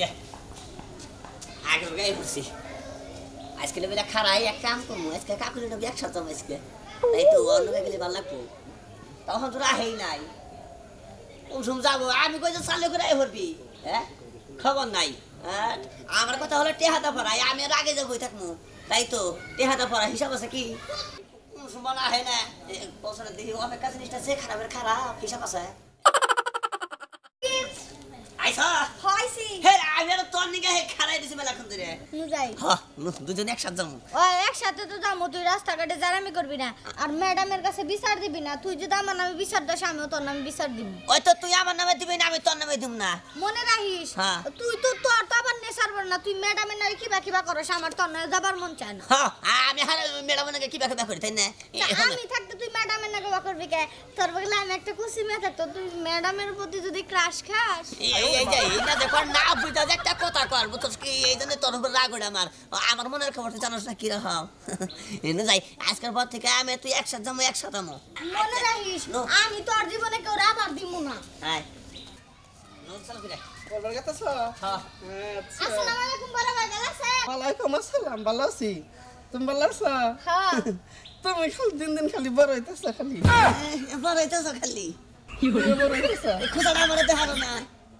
হ্যাঁ? হ্যাঁ আমার কথা হলো টেহাতা ফরাই আমি আর যাবো থাকবো তাই তো টেহাতা ফরা হিসাব আছে কি বলা হয় না বছরের দেখি অপেক্ষা জিনিসটা যে খারাপ হিসাব আছে আইসা আইছি হে আইরা তোর নিগা হে খাড়াই দিছি মেলা কোন ধরে নু যাই হ্যাঁ দুজন একসাথে যামু ও একসাথে তো যামু তুই রাস্তাঘাটে জারামি করবি না আর ম্যাডামের কাছে বিচার দিবি না তুই যদি আমার নামে বিচার দাস আমি তোর নামে বিচার দিব ওই তো তুই আমার নামে দিবি না আমি তোর নামে দিব না মনে রাখিস তুই তো তোর তো আবার নেশার বল না তুই ম্যাডামের নামে কিবা কিবা করস আমার তোর নামে যাবার মন চায় না আমি হারে ম্যাডামের নামে কিবা কিবা করি তাই না আমি থাকতে তুই ম্যাডামের নামে কিবা করবি কে তোর বগলে আমি একটা কুসি মেয়ে থাকতো তুই ম্যাডামের প্রতি যদি ক্রাশ খাস এই এই এই এখন না একটা কথা কর কি এই জন্য তোর উপর রাগ আমার আমার মনের খবর তো জানোস না কিরকম এনে যাই আজকের পর থেকে আমি তুই একসাথে যাবো একসাথে মনে রাখিস আমি তোর জীবনে কেউ রাবার দিব না হ্যাঁ। আচ্ছা। হ্যাঁ। তুমি খালি খালি বড় খালি খালি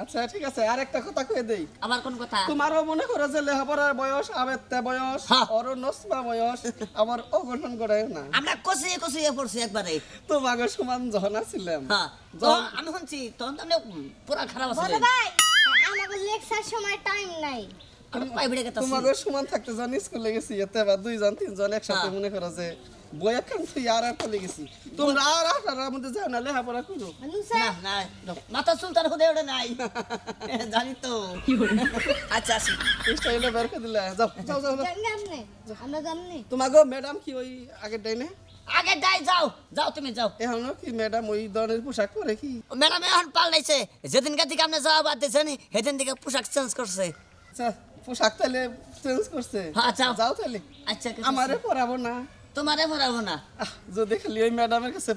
আচ্ছা ঠিক আছে আর কথা কয়ে দেই আবার কোন কথা তোমারও মনে করো যে লেহাপড়ার বয়স আবেত্তে বয়স হ্যাঁ। অর নসমা বয়স আমার অগঠন করায় না আমরা কষিয়ে কষিয়ে পড়ছি একবারে হ্যাঁ, তো বাগে সমান যখন আছিলাম আমি শুনছি তখন তো পুরা খারাপ আছে ভাই আমাকে লেকচার সময় টাইম নাই তোমাদের সমান থাকতে স্কুলে গেছি এতে দুইজন তিনজন একসাথে হ্যাঁ। মনে করো যে বই একখান তুই আর আর চলে গেছি তোমরা আর আর যাও না লেখাপড়া করো মাথা সুলতান হতে ওটা নাই জানি তো আচ্ছা আসি বের করে যাও যাও যাও আমরা জানি ম্যাডাম কি ওই আগের ডাইনে আগে যাই যাও যাও তুমি যাও এখন কি ম্যাডাম ওই ধরনের পোশাক পরে কি ম্যাডাম এখন পাল্টাইছে যেদিনকার দিকে আপনি যাওয়া দিয়েছেন সেদিন দিকে পোশাক চেঞ্জ করছে আচ্ছা পোশাক তাহলে চেঞ্জ করছে আচ্ছা যাও তাহলে আচ্ছা আমারে পড়াবো না তোমারে পড়াবো না যদি খালি ওই ম্যাডামের কাছে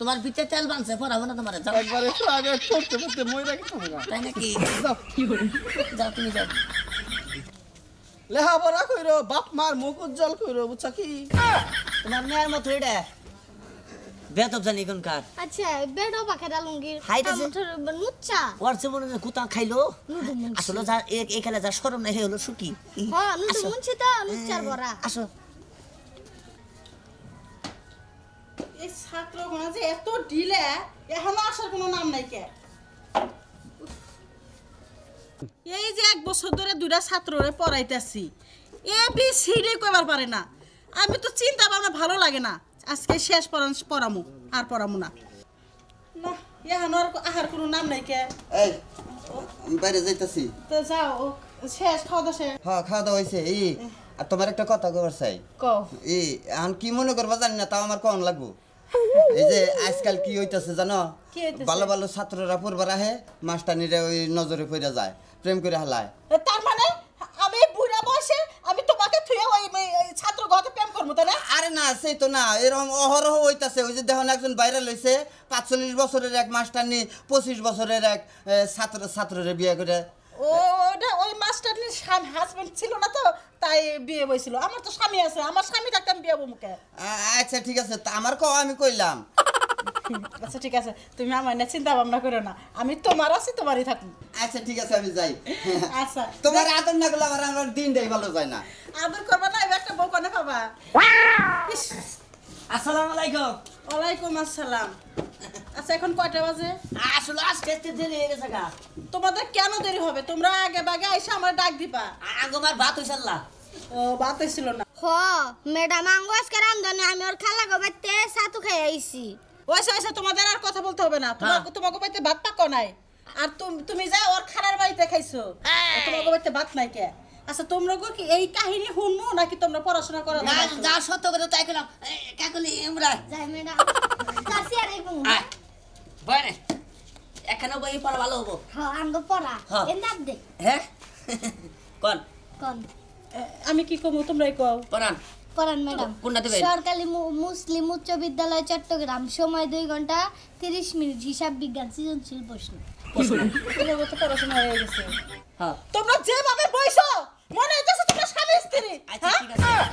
তোমার বিচে তেল বানছে পড়াবো না তোমারে যাও একবারে আগে পড়তে পড়তে তাই নাকি যাও কি করে যাও তুমি যাও কইরো বাপ মার মুখ উজ্জ্বল কইরো বুঝছ কি তোমার মেয়ের মতো এটা জানি আচ্ছা কুতা খাইলো আসলে যা এখানে যা নাই হলো হ্যাঁ মুনছি তো বড়া আসো এই ছাত্রগুলো যে এত ঢিলে এখনো আসার কোনো নাম নাই কে এই যে এক বছর ধরে দুইটা ছাত্ররে পড়াইতেছি এ বি সি ডি কবার পারে না আমি তো চিন্তা ভাবনা ভালো লাগে না আজকে শেষ পরাম পরামু আর পরামু না আহার কোনো নাম নাই কে আমি বাইরে যাইতাছি তো যাও শেষ খাওয়া হ্যাঁ খাওয়া দাওয়া হয়েছে এই আর তোমার একটা কথা কবার চাই এখন কি মনে করবা জানি না তাও আমার কম লাগবো এই যে আজকাল কি হইতাছে জানো ভালো ভালো ছাত্ররা পড়বার আহে মাস্টানিরা ওই নজরে পড়ে যায় প্রেম করে হালায় তার মানে আমি বুড়া বসে আমি তোমার ওই ছাত্র প্রেম করবো আরে না সেই তো না হইতাছে ওই যে একজন বাইরে লইছে পাঁচচল্লিশ বছরের এক মাস্টারনি পঁচিশ বছরের এক ছাত্র বিয়ে করে ওই হাজবেন্ড ছিল না তো তাই বিয়ে আমার তো স্বামী আছে আমার স্বামী বিয়ে আচ্ছা ঠিক আছে আমার কও আমি কইলাম আচ্ছা ঠিক আছে তুমি আমার না চিন্তা ভাবনা করো না আমি তোমার আছি তোমারই আচ্ছা ঠিক আছে আমি যাই আচ্ছা তোমার আদর না করলে আমার আমার ভালো যায় না আদর না একটা বউ কনে পাবা আলাইকুম ওয়ালাইকুম আসসালাম আচ্ছা এখন কয়টা বাজে আসলে আজকে একটু দেরি হয়ে গেছে গা তোমাদের কেন দেরি হবে তোমরা আগে বাগে আইসা আমার ডাক দিবা আগমার ভাত হইছাল্লা ও ভাত হইছিল না হ ম্যাডাম আঙ্গুয়াজ কেরাম জানে আমি ওর খালা গোবাইতে সাতু খাই আইছি ওইসে তোমাদের আর কথা বলতে হবে না হ্যাঁ। তোমাকে তোমাকে ভাত নাই আর তুমি যা ওর বাড়িতে খাইছো তোমাকে ভাত নাই কে আচ্ছা তোমরা কি এই কাহিনী শুনবো নাকি তোমরা পড়াশোনা করো যা সত্য কথা তাই কইলাম যাই আর এখানে বই পড়া ভালো হবো হ্যাঁ পড়া হ্যাঁ। দে হ্যাঁ কোন কোন আমি কি কমু তোমরাই কও পড়ান পড়ান ম্যাডাম সরকারি মুসলিম উচ্চ বিদ্যালয় চট্টগ্রাম সময় দুই ঘন্টা তিরিশ মিনিট হিসাব বিজ্ঞান সৃজনশীল প্রশ্ন হ্যাঁ। তোমরা যেভাবে বইছো মনে তোমরা স্বামী স্ত্রী আচ্ছা, হ্যাঁ?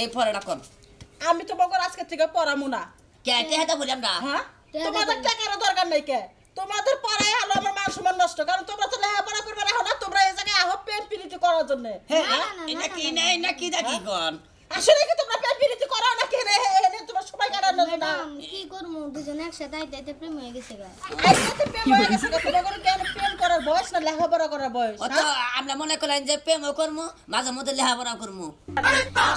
এই পড়াটা কোন আমি তোমাকে আজকে থেকে পড়ামু না কে কে হেতা বলি আমরা হ্যাঁ? তোমাদের টাকার দরকার নাই কে তোমাদের পড়াই হলো আমার জন্য হ্যাঁ? হ্যাঁ? আসলে কি তোমরা প্রেম বিরতি না তোমার সময় কি একসাথে আইতে প্রেম হয়ে গেছে প্রেম হয়ে গেছে তোমরা কেন প্রেম করার বয়স না লেখাপড়া করার বয়স হ্যাঁ? আমরা মনে করলাম যে প্রেম করব মাঝে মধ্যে লেখাপড়া করব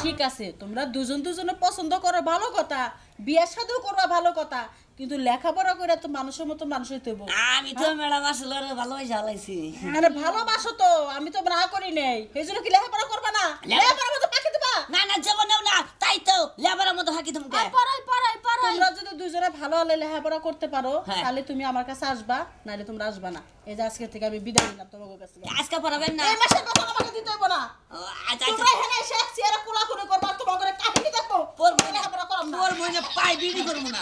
ঠিক আছে তোমরা দুজন দুজনে পছন্দ করো ভালো কথা বিয়ের সাথেও করবা ভালো কথা কিন্তু লেখাপড়া করে তো মানুষের মতো মানুষ হইতে আমি তো ম্যাডাম আসলে ভালোই জ্বালাইছি মানে ভালোবাসো তো আমি তো না করি নাই এই জন্য কি লেখাপড়া করবে না লেখাপড়া মতো পাখি দিবা না না যাবো নাও না তাই তো লেখাপড়া মতো হাকি তুমি পড়াই পড়াই পড়াই তোমরা যদি দুজনে ভালো হলে লেখাপড়া করতে পারো হ্যাঁ। তাহলে তুমি আমার কাছে আসবা নাহলে তোমরা আসবা না এই যে আজকে থেকে আমি বিদায় নিলাম তোমার কাছে আজকে পড়াবেন না এই মাসের কথা আমাকে দিতে হবে না আচ্ছা, আচ্ছা। তোমরা এখানে এসে এরা কোলাকুলি করবা তোমার করে কাহিনী দেখো পড়বো লেখাপড়া করব না পড়বো না পাই বিড়ি করব না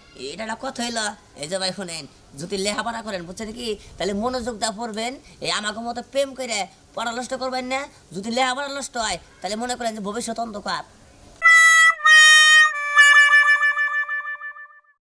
এটা কথা হইলো এই যে ভাই শুনেন যদি লেখাপড়া করেন বুঝছেন কি তাহলে মনোযোগ দা পড়বেন এই আমাকে মতো প্রেম করে পড়া নষ্ট করবেন না যদি লেখাপড়া নষ্ট হয় তাহলে মনে করেন যে ভবিষ্যৎ অন্ধকার